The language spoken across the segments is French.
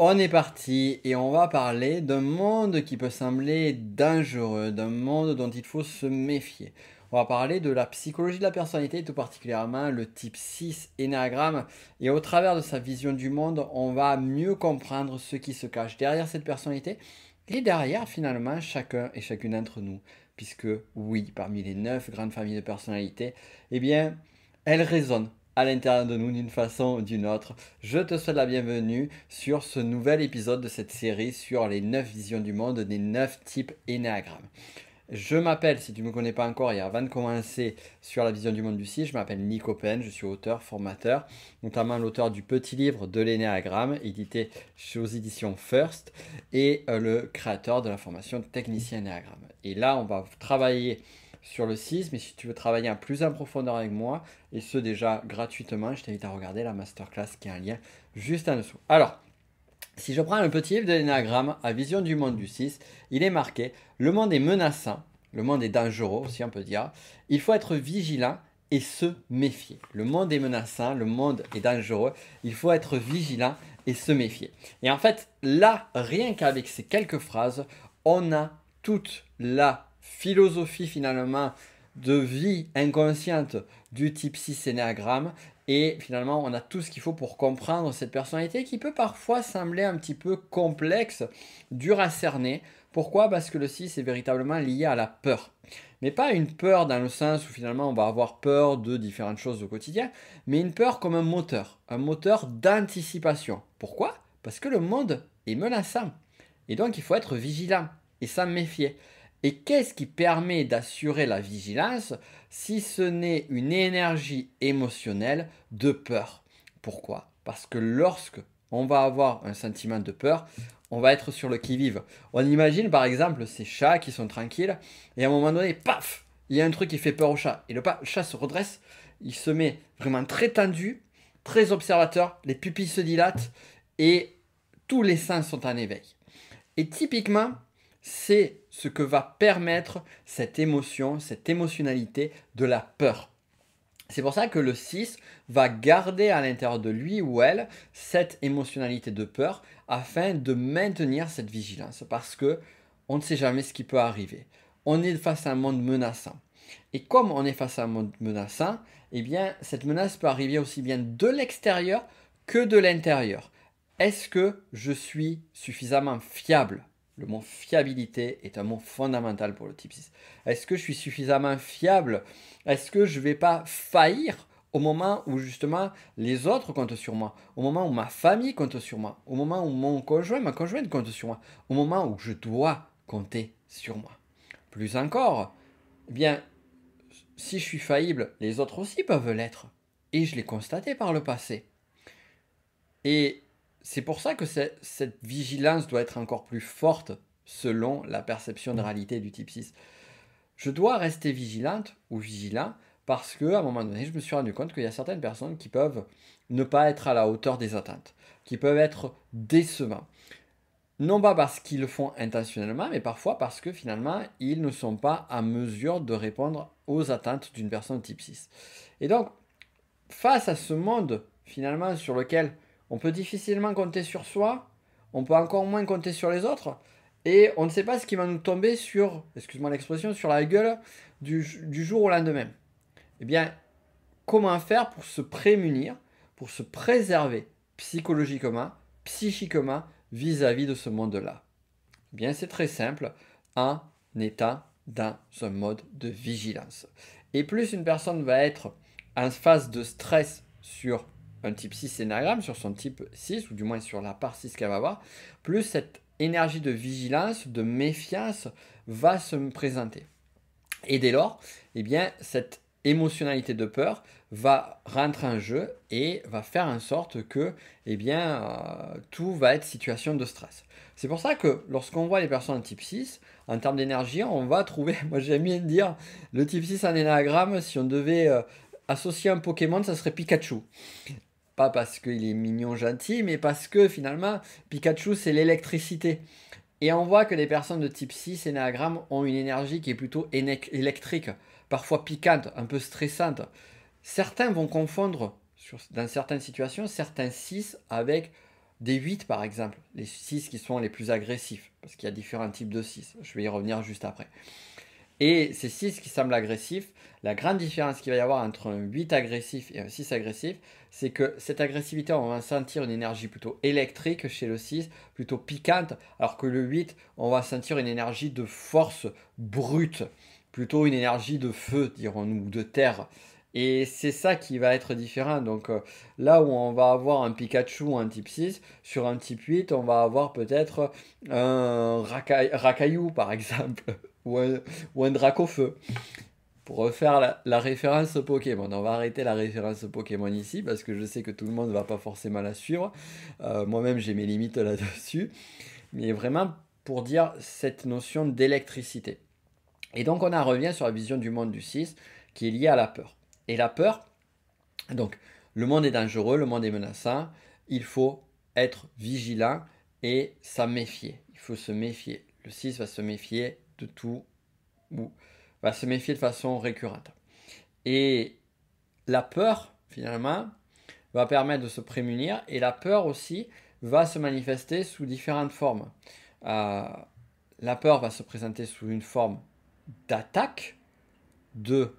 On est parti et on va parler d'un monde qui peut sembler dangereux, d'un monde dont il faut se méfier. On va parler de la psychologie de la personnalité, tout particulièrement le type 6 énagramme, Et au travers de sa vision du monde, on va mieux comprendre ce qui se cache derrière cette personnalité et derrière finalement chacun et chacune d'entre nous. Puisque oui, parmi les 9 grandes familles de personnalités, eh bien, elles résonnent à l'intérieur de nous d'une façon ou d'une autre. Je te souhaite la bienvenue sur ce nouvel épisode de cette série sur les neuf visions du monde des neuf types énéagrammes. Je m'appelle, si tu ne me connais pas encore, et avant de commencer sur la vision du monde du si, je m'appelle Nico Pen, je suis auteur, formateur, notamment l'auteur du petit livre de l'énéagramme, édité chez aux éditions First, et euh, le créateur de la formation technicien énéagramme. Et là, on va travailler sur le 6, mais si tu veux travailler un plus en profondeur avec moi, et ce déjà gratuitement, je t'invite à regarder la masterclass qui a un lien juste en dessous. Alors, si je prends le petit livre de l'énagramme à vision du monde du 6, il est marqué Le monde est menaçant, le monde est dangereux si on peut dire. Il faut être vigilant et se méfier. Le monde est menaçant, le monde est dangereux. Il faut être vigilant et se méfier. Et en fait, là, rien qu'avec ces quelques phrases, on a toute la philosophie finalement de vie inconsciente du type 6 énéagramme et finalement, on a tout ce qu'il faut pour comprendre cette personnalité qui peut parfois sembler un petit peu complexe, dure à cerner. Pourquoi Parce que le 6 est véritablement lié à la peur. Mais pas une peur dans le sens où finalement on va avoir peur de différentes choses au quotidien, mais une peur comme un moteur, un moteur d'anticipation. Pourquoi Parce que le monde est menaçant. Et donc il faut être vigilant et s'en méfier. Et qu'est-ce qui permet d'assurer la vigilance si ce n'est une énergie émotionnelle de peur Pourquoi Parce que lorsque on va avoir un sentiment de peur, on va être sur le qui-vive. On imagine par exemple ces chats qui sont tranquilles et à un moment donné, paf, il y a un truc qui fait peur au chat. Et le, chat se redresse, il se met vraiment très tendu, très observateur, les pupilles se dilatent et tous les sens sont en éveil. Et typiquement, c'est ce que va permettre cette émotion, cette émotionnalité de la peur. C'est pour ça que le 6 va garder à l'intérieur de lui ou elle cette émotionnalité de peur afin de maintenir cette vigilance parce que on ne sait jamais ce qui peut arriver. On est face à un monde menaçant. Et comme on est face à un monde menaçant, eh bien cette menace peut arriver aussi bien de l'extérieur que de l'intérieur. Est-ce que je suis suffisamment fiable le mot fiabilité est un mot fondamental pour le type 6. Est-ce que je suis suffisamment fiable Est-ce que je ne vais pas faillir au moment où justement les autres comptent sur moi, au moment où ma famille compte sur moi, au moment où mon conjoint, ma conjointe compte sur moi, au moment où je dois compter sur moi. Plus encore, eh bien, si je suis faillible, les autres aussi peuvent l'être. Et je l'ai constaté par le passé. Et c'est pour ça que cette vigilance doit être encore plus forte selon la perception de réalité du type 6. Je dois rester vigilante ou vigilant parce que à un moment donné, je me suis rendu compte qu'il y a certaines personnes qui peuvent ne pas être à la hauteur des attentes, qui peuvent être décevants. Non pas parce qu'ils le font intentionnellement, mais parfois parce que finalement, ils ne sont pas à mesure de répondre aux attentes d'une personne type 6. Et donc, face à ce monde finalement sur lequel on peut difficilement compter sur soi, on peut encore moins compter sur les autres, et on ne sait pas ce qui va nous tomber sur, excuse-moi l'expression, sur la gueule du, jour au lendemain. Eh bien, comment faire pour se prémunir, pour se préserver psychologiquement, psychiquement vis-à-vis de ce monde-là eh Bien, c'est très simple, en étant dans un mode de vigilance. Et plus une personne va être en phase de stress sur un type 6 énagramme sur son type 6, ou du moins sur la part 6 qu'elle va avoir, plus cette énergie de vigilance, de méfiance va se présenter. Et dès lors, eh bien, cette émotionnalité de peur va rentrer en jeu et va faire en sorte que eh bien, euh, tout va être situation de stress. C'est pour ça que lorsqu'on voit les personnes en type 6, en termes d'énergie, on va trouver, moi j'aime bien dire, le type 6 en énagramme, si on devait euh, associer un Pokémon, ça serait Pikachu. Pas parce qu'il est mignon, gentil, mais parce que finalement, Pikachu, c'est l'électricité. Et on voit que les personnes de type 6 énéagramme ont une énergie qui est plutôt électrique, parfois piquante, un peu stressante. Certains vont confondre, dans certaines situations, certains 6 avec des 8 par exemple. Les 6 qui sont les plus agressifs, parce qu'il y a différents types de 6. Je vais y revenir juste après. Et ces 6 qui semblent agressifs, la grande différence qu'il va y avoir entre un 8 agressif et un 6 agressif, c'est que cette agressivité, on va sentir une énergie plutôt électrique chez le 6, plutôt piquante, alors que le 8, on va sentir une énergie de force brute, plutôt une énergie de feu, dirons-nous, de terre. Et c'est ça qui va être différent. Donc euh, là où on va avoir un Pikachu un type 6, sur un type 8, on va avoir peut-être un racaillou par exemple ou un, au feu. Pour refaire la, référence au Pokémon, on va arrêter la référence Pokémon ici parce que je sais que tout le monde ne va pas forcément la suivre. Euh, moi-même, j'ai mes limites là-dessus. Mais vraiment pour dire cette notion d'électricité. Et donc, on en revient sur la vision du monde du 6 qui est liée à la peur. Et la peur, donc, le monde est dangereux, le monde est menaçant, il faut être vigilant et s'en méfier. Il faut se méfier. Le 6 va se méfier de tout ou va se méfier de façon récurrente. Et la peur, finalement, va permettre de se prémunir et la peur aussi va se manifester sous différentes formes. Euh, la peur va se présenter sous une forme d'attaque, de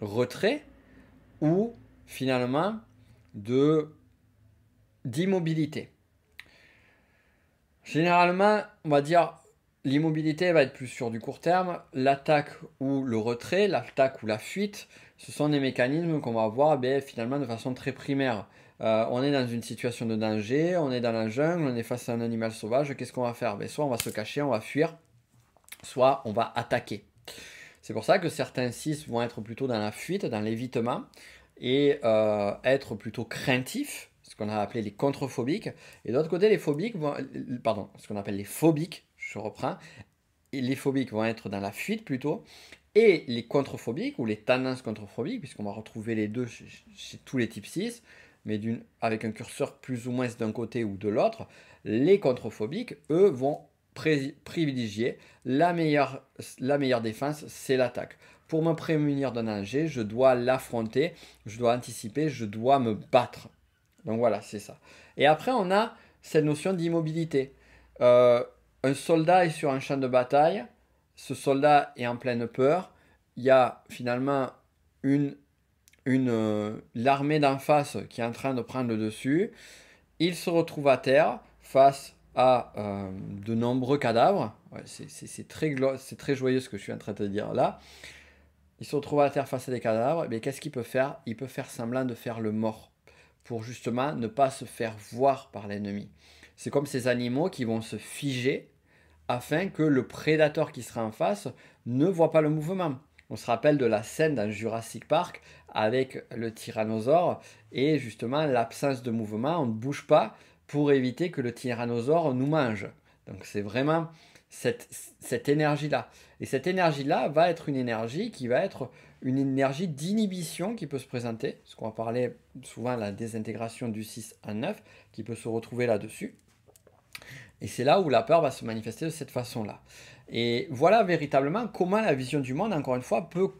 retrait ou finalement de d'immobilité. Généralement, on va dire L'immobilité va être plus sur du court terme. L'attaque ou le retrait, l'attaque ou la fuite, ce sont des mécanismes qu'on va voir ben, finalement de façon très primaire. Euh, on est dans une situation de danger, on est dans la jungle, on est face à un animal sauvage, qu'est-ce qu'on va faire ben, Soit on va se cacher, on va fuir, soit on va attaquer. C'est pour ça que certains cis vont être plutôt dans la fuite, dans l'évitement, et euh, être plutôt craintifs, ce qu'on a appelé les controphobiques. Et d'autre côté, les phobiques euh, pardon, ce qu'on appelle les phobiques je reprends, les phobiques vont être dans la fuite plutôt, et les controphobiques, ou les tendances controphobiques, puisqu'on va retrouver les deux chez, tous les types 6, mais avec un curseur plus ou moins d'un côté ou de l'autre, les controphobiques, eux, vont privilégier la meilleure, la meilleure défense, c'est l'attaque. Pour me prémunir d'un danger, je dois l'affronter, je dois anticiper, je dois me battre. Donc voilà, c'est ça. Et après, on a cette notion d'immobilité. Euh, un soldat est sur un champ de bataille, ce soldat est en pleine peur, il y a finalement une, une euh, l'armée d'en face qui est en train de prendre le dessus, il se retrouve à terre face à euh, de nombreux cadavres, c'est très, très joyeux ce que je suis en train de dire là, il se retrouve à terre face à des cadavres, mais qu'est-ce qu'il peut faire Il peut faire semblant de faire le mort pour justement ne pas se faire voir par l'ennemi. C'est comme ces animaux qui vont se figer afin que le prédateur qui sera en face ne voit pas le mouvement. On se rappelle de la scène dans Jurassic Park avec le tyrannosaure et justement l'absence de mouvement, on ne bouge pas pour éviter que le tyrannosaure nous mange. Donc c'est vraiment cette, cette énergie-là. Et cette énergie-là va être une énergie qui va être une énergie d'inhibition qui peut se présenter, ce qu'on va parler souvent la désintégration du 6 à 9, qui peut se retrouver là-dessus. Et c'est là où la peur va se manifester de cette façon-là. Et voilà véritablement comment la vision du monde, encore une fois, peut,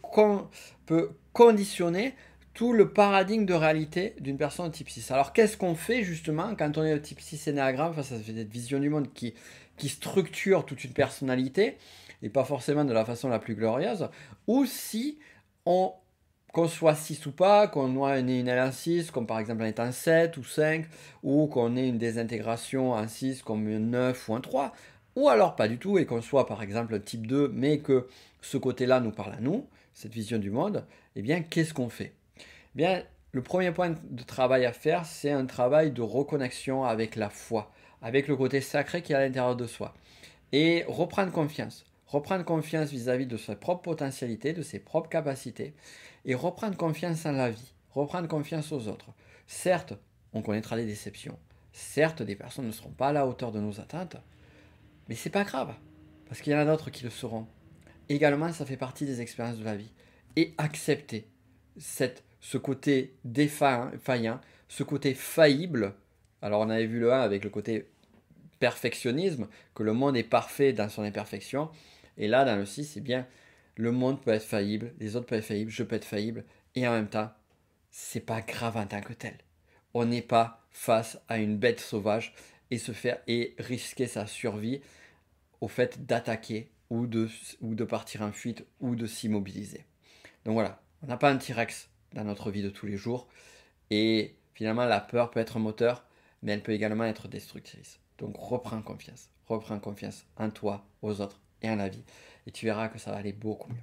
conditionner tout le paradigme de réalité d'une personne de type 6. Alors qu'est-ce qu'on fait justement quand on est de type 6 énéagramme face à cette vision du monde qui, qui structure toute une personnalité, et pas forcément de la façon la plus glorieuse, ou si on qu'on soit 6 ou pas, qu'on ait une l 6 comme par exemple on est 7 ou 5, ou qu'on ait une désintégration en 6 comme un 9 ou un 3, ou alors pas du tout, et qu'on soit par exemple type 2, mais que ce côté-là nous parle à nous, cette vision du monde, eh bien qu'est-ce qu'on fait eh bien, le premier point de travail à faire, c'est un travail de reconnexion avec la foi, avec le côté sacré qui est à l'intérieur de soi. Et reprendre confiance. Reprendre confiance vis-à-vis -vis de sa propre potentialité, de ses propres capacités et reprendre confiance en la vie, reprendre confiance aux autres. Certes, on connaîtra des déceptions. Certes, des personnes ne seront pas à la hauteur de nos attentes, mais c'est pas grave, parce qu'il y en a d'autres qui le seront. Également, ça fait partie des expériences de la vie. Et accepter cette, ce côté défaillant, ce côté faillible. Alors, on avait vu le 1 avec le côté perfectionnisme, que le monde est parfait dans son imperfection. Et là, dans le 6, c'est bien le monde peut être faillible, les autres peuvent être faillibles, je peux être faillible, et en même temps, c'est pas grave en tant que tel. On n'est pas face à une bête sauvage et se faire et risquer sa survie au fait d'attaquer ou de, ou de partir en fuite ou de s'immobiliser. Donc voilà, on n'a pas un T-Rex dans notre vie de tous les jours et finalement la peur peut être moteur mais elle peut également être destructrice. Donc reprends confiance, reprends confiance en toi, aux autres et en la vie et tu verras que ça va aller beaucoup mieux.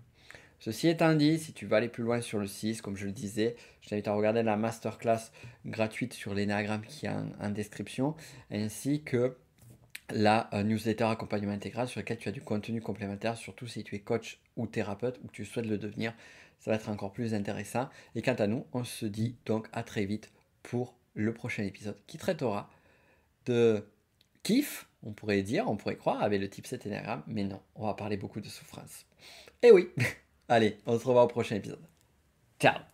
Ceci étant dit, si tu vas aller plus loin sur le 6, comme je le disais, je t'invite à regarder la masterclass gratuite sur l'énagramme qui est en, description, ainsi que la euh, newsletter accompagnement intégral sur laquelle tu as du contenu complémentaire, surtout si tu es coach ou thérapeute ou que tu souhaites le devenir. Ça va être encore plus intéressant. Et quant à nous, on se dit donc à très vite pour le prochain épisode qui traitera de kiff on pourrait dire, on pourrait croire, avec le type 7 mais non, on va parler beaucoup de souffrance. Eh oui Allez, on se revoit au prochain épisode. Ciao